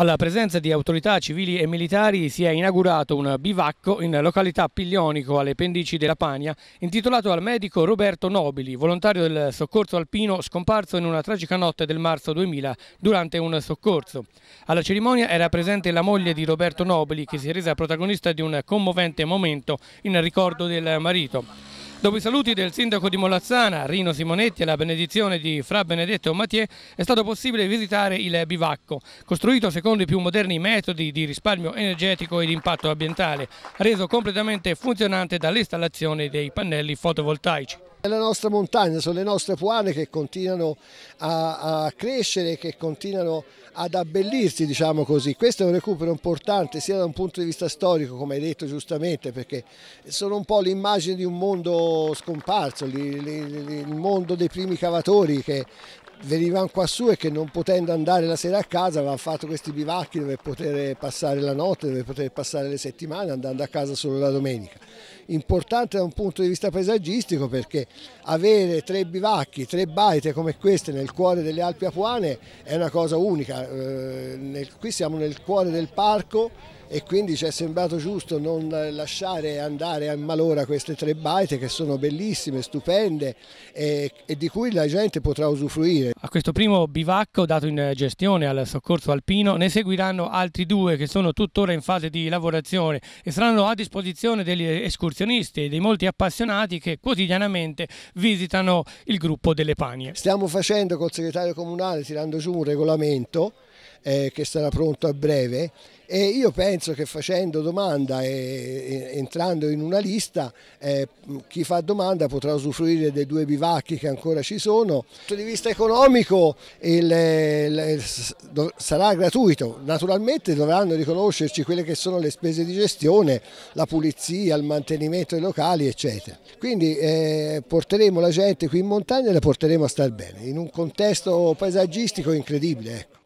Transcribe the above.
Alla presenza di autorità civili e militari si è inaugurato un bivacco in località Piglionico alle pendici della Pania intitolato al medico Roberto Nobili, volontario del soccorso alpino scomparso in una tragica notte del marzo 2000 durante un soccorso. Alla cerimonia era presente la moglie di Roberto Nobili che si è resa protagonista di un commovente momento in ricordo del marito. Dopo i saluti del sindaco di Molazzana, Rino Simonetti e la benedizione di Fra Benedetto Mathieu, è stato possibile visitare il bivacco, costruito secondo i più moderni metodi di risparmio energetico ed impatto ambientale, reso completamente funzionante dall'installazione dei pannelli fotovoltaici. La nostra montagna, sono le nostre puane che continuano a, a crescere, che continuano ad abbellirsi, diciamo così. Questo è un recupero importante sia da un punto di vista storico, come hai detto giustamente, perché sono un po' l'immagine di un mondo scomparso, il mondo dei primi cavatori che venivano qua su e che non potendo andare la sera a casa avevano fatto questi bivacchi dove poter passare la notte, dove poter passare le settimane andando a casa solo la domenica importante da un punto di vista paesaggistico perché avere tre bivacchi, tre baite come queste nel cuore delle Alpi Apuane è una cosa unica. Eh, qui siamo nel cuore del parco e quindi ci è sembrato giusto non lasciare andare a malora queste tre baite che sono bellissime, stupende e, e di cui la gente potrà usufruire. A questo primo bivacco dato in gestione al soccorso alpino ne seguiranno altri due che sono tuttora in fase di lavorazione e saranno a disposizione degli escursionisti collezionisti e dei molti appassionati che quotidianamente visitano il gruppo delle Panie. Stiamo facendo col segretario comunale, tirando giù un regolamento eh, che sarà pronto a breve e io penso che facendo domanda e entrando in una lista eh, chi fa domanda potrà usufruire dei due bivacchi che ancora ci sono. Dal punto di vista economico il, il, il, sarà gratuito, naturalmente dovranno riconoscerci quelle che sono le spese di gestione, la pulizia, il mantenimento dei locali eccetera. Quindi eh, porteremo la gente qui in montagna e la porteremo a star bene in un contesto paesaggistico incredibile. Ecco.